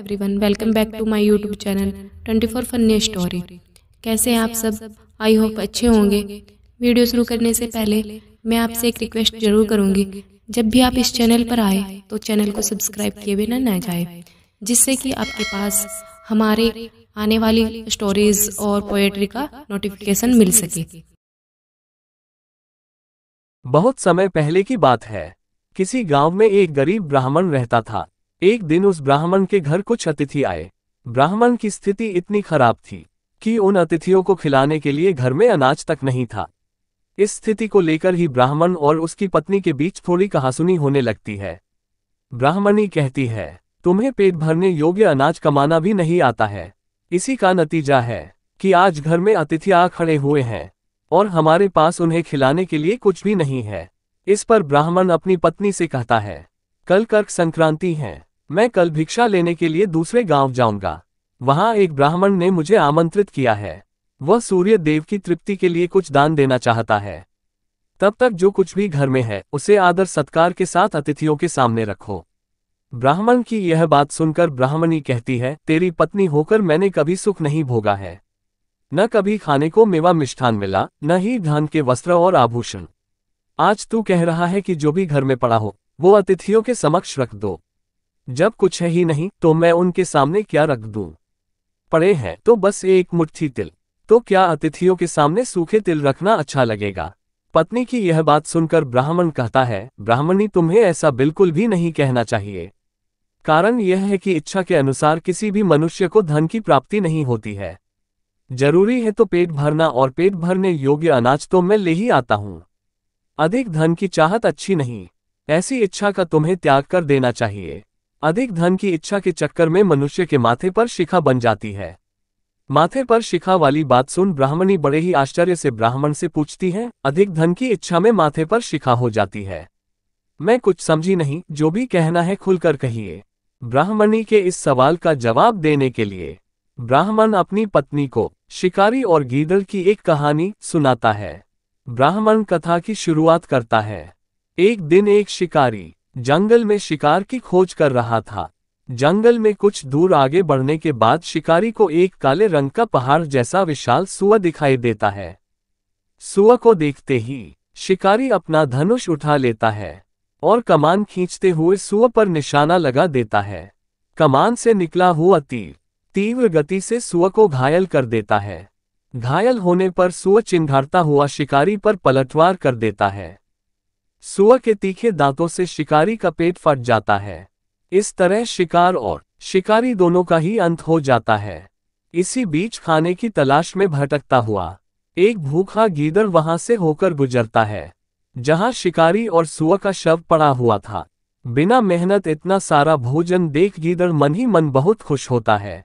Everyone welcome back to my YouTube channel 24 four funny story कैसे हैं आप सब आई होप अच्छे होंगे वीडियो शुरू करने से पहले मैं आपसे एक रिक्वेस्ट जरूर करूंगी जब भी आप इस चैनल पर आए तो चैनल को सब्सक्राइब किए बिना ना जाए जिससे कि आपके पास हमारे आने वाली स्टोरीज और पोएट्री का नोटिफिकेशन मिल सके बहुत समय पहले की बात है किसी गांव में एक गरीब ब्राह्मण रहता था एक दिन उस ब्राह्मण के घर कुछ अतिथि आए ब्राह्मण की स्थिति इतनी खराब थी कि उन अतिथियों को खिलाने के लिए घर में अनाज तक नहीं था इस स्थिति को लेकर ही ब्राह्मण और उसकी पत्नी के बीच थोड़ी कहासुनी होने लगती है ब्राह्मणी कहती है तुम्हें पेट भरने योग्य अनाज कमाना भी नहीं आता है इसी का नतीजा है कि आज घर में अतिथि आ खड़े हुए हैं और हमारे पास उन्हें खिलाने के लिए कुछ भी नहीं है इस पर ब्राह्मण अपनी पत्नी से कहता है कल कर्क संक्रांति है मैं कल भिक्षा लेने के लिए दूसरे गांव जाऊंगा वहां एक ब्राह्मण ने मुझे आमंत्रित किया है वह सूर्य देव की तृप्ति के लिए कुछ दान देना चाहता है तब तक जो कुछ भी घर में है उसे आदर सत्कार के साथ अतिथियों के सामने रखो ब्राह्मण की यह बात सुनकर ब्राह्मणी कहती है तेरी पत्नी होकर मैंने कभी सुख नहीं भोगा है न कभी खाने को मेवा मिष्ठान मिला न ही धान के वस्त्र और आभूषण आज तू कह रहा है कि जो भी घर में पड़ा हो वो अतिथियों के समक्ष रख दो जब कुछ है ही नहीं तो मैं उनके सामने क्या रख दूं? पड़े हैं तो बस एक मुट्ठी तिल तो क्या अतिथियों के सामने सूखे तिल रखना अच्छा लगेगा पत्नी की यह बात सुनकर ब्राह्मण कहता है ब्राह्मणी तुम्हें ऐसा बिल्कुल भी नहीं कहना चाहिए कारण यह है कि इच्छा के अनुसार किसी भी मनुष्य को धन की प्राप्ति नहीं होती है जरूरी है तो पेट भरना और पेट भरने योग्य अनाज तो मैं ले ही आता हूं अधिक धन की चाहत अच्छी नहीं ऐसी इच्छा का तुम्हें त्याग कर देना चाहिए अधिक धन की इच्छा के चक्कर में मनुष्य के माथे पर शिखा बन जाती है माथे पर शिखा वाली बात सुन ब्राह्मणी बड़े ही आश्चर्य से ब्राह्मण से पूछती है अधिक धन की इच्छा में माथे पर शिखा हो जाती है मैं कुछ समझी नहीं जो भी कहना है खुलकर कहिए ब्राह्मणी के इस सवाल का जवाब देने के लिए ब्राह्मण अपनी पत्नी को शिकारी और गीदड़ की एक कहानी सुनाता है ब्राह्मण कथा की शुरुआत करता है एक दिन एक शिकारी जंगल में शिकार की खोज कर रहा था जंगल में कुछ दूर आगे बढ़ने के बाद शिकारी को एक काले रंग का पहाड़ जैसा विशाल सुअ दिखाई देता है सुअ को देखते ही शिकारी अपना धनुष उठा लेता है और कमान खींचते हुए सुअ पर निशाना लगा देता है कमान से निकला हुआ तीर तीव्र गति से सुअ को घायल कर देता है घायल होने पर सुअ चिंघारता हुआ शिकारी पर पलटवार कर देता है सुअर के तीखे दांतों से शिकारी का पेट फट जाता है इस तरह शिकार और शिकारी दोनों का ही अंत हो जाता है इसी बीच खाने की तलाश में भटकता हुआ एक भूखा गीदड़ वहां से होकर गुजरता है जहां शिकारी और सुअर का शव पड़ा हुआ था बिना मेहनत इतना सारा भोजन देख गीदड़ मन ही मन बहुत खुश होता है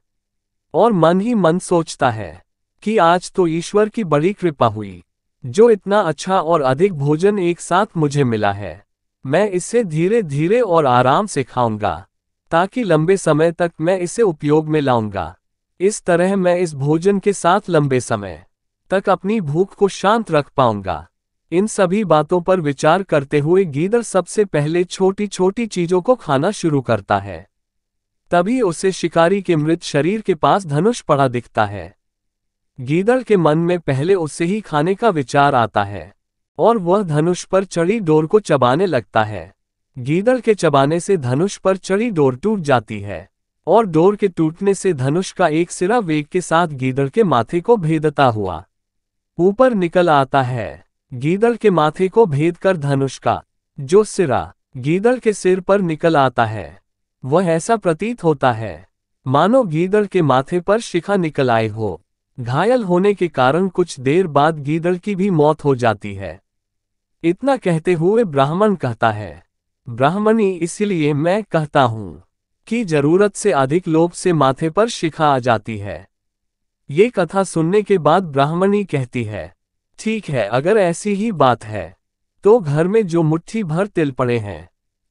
और मन ही मन सोचता है कि आज तो ईश्वर की बड़ी कृपा हुई जो इतना अच्छा और अधिक भोजन एक साथ मुझे मिला है मैं इसे धीरे धीरे और आराम से खाऊंगा ताकि लंबे समय तक मैं इसे उपयोग में लाऊंगा इस तरह मैं इस भोजन के साथ लंबे समय तक अपनी भूख को शांत रख पाऊंगा इन सभी बातों पर विचार करते हुए गीदर सबसे पहले छोटी छोटी चीजों को खाना शुरू करता है तभी उसे शिकारी के मृत शरीर के पास धनुष पड़ा दिखता है गीदड़ के मन में पहले उसे ही खाने का विचार आता है और वह धनुष पर चढ़ी डोर को चबाने लगता है गीदड़ के चबाने से धनुष पर चढ़ी डोर टूट जाती है और डोर के टूटने से धनुष का एक सिरा वेग के साथ गीदड़ के माथे को भेदता हुआ ऊपर निकल आता है गीदड़ के माथे को भेद कर धनुष का जो सिरा गीदड़ के सिर पर निकल आता है वह ऐसा प्रतीत होता है मानो गीदड़ के माथे पर शिखा निकल आए हो घायल होने के कारण कुछ देर बाद गीदड़ की भी मौत हो जाती है इतना कहते हुए ब्राह्मण कहता है ब्राह्मणी इसलिए मैं कहता हूँ कि जरूरत से अधिक लोभ से माथे पर शिखा आ जाती है ये कथा सुनने के बाद ब्राह्मणी कहती है ठीक है अगर ऐसी ही बात है तो घर में जो मुट्ठी भर तिल पड़े हैं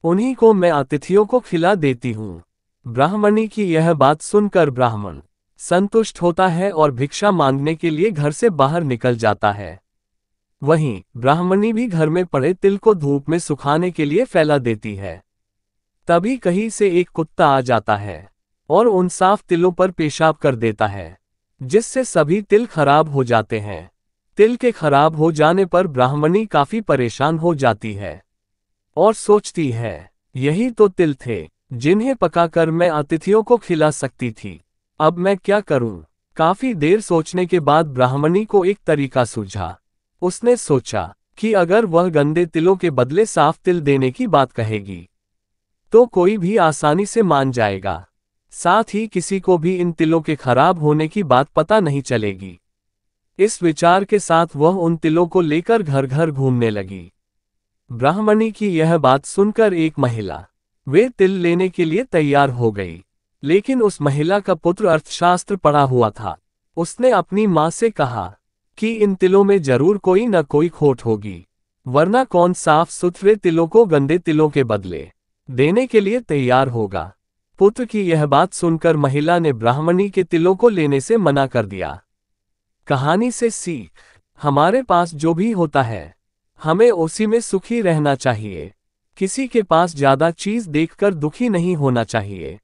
उन्हीं को मैं अतिथियों को खिला देती हूँ ब्राह्मणी की यह बात सुनकर ब्राह्मण संतुष्ट होता है और भिक्षा मांगने के लिए घर से बाहर निकल जाता है वहीं ब्राह्मणी भी घर में पड़े तिल को धूप में सुखाने के लिए फैला देती है तभी कहीं से एक कुत्ता आ जाता है और उन साफ तिलों पर पेशाब कर देता है जिससे सभी तिल खराब हो जाते हैं तिल के खराब हो जाने पर ब्राह्मणी काफी परेशान हो जाती है और सोचती है यही तो तिल थे जिन्हें पकाकर मैं अतिथियों को खिला सकती थी अब मैं क्या करूं? काफी देर सोचने के बाद ब्राह्मणी को एक तरीका सूझा उसने सोचा कि अगर वह गंदे तिलों के बदले साफ तिल देने की बात कहेगी तो कोई भी आसानी से मान जाएगा साथ ही किसी को भी इन तिलों के खराब होने की बात पता नहीं चलेगी इस विचार के साथ वह उन तिलों को लेकर घर घर घूमने लगी ब्राह्मणी की यह बात सुनकर एक महिला वे तिल लेने के लिए तैयार हो गई लेकिन उस महिला का पुत्र अर्थशास्त्र पढ़ा हुआ था उसने अपनी माँ से कहा कि इन तिलों में जरूर कोई न कोई खोट होगी वरना कौन साफ सुथरे तिलों को गंदे तिलों के बदले देने के लिए तैयार होगा पुत्र की यह बात सुनकर महिला ने ब्राह्मणी के तिलों को लेने से मना कर दिया कहानी से सीख हमारे पास जो भी होता है हमें उसी में सुखी रहना चाहिए किसी के पास ज्यादा चीज देखकर दुखी नहीं होना चाहिए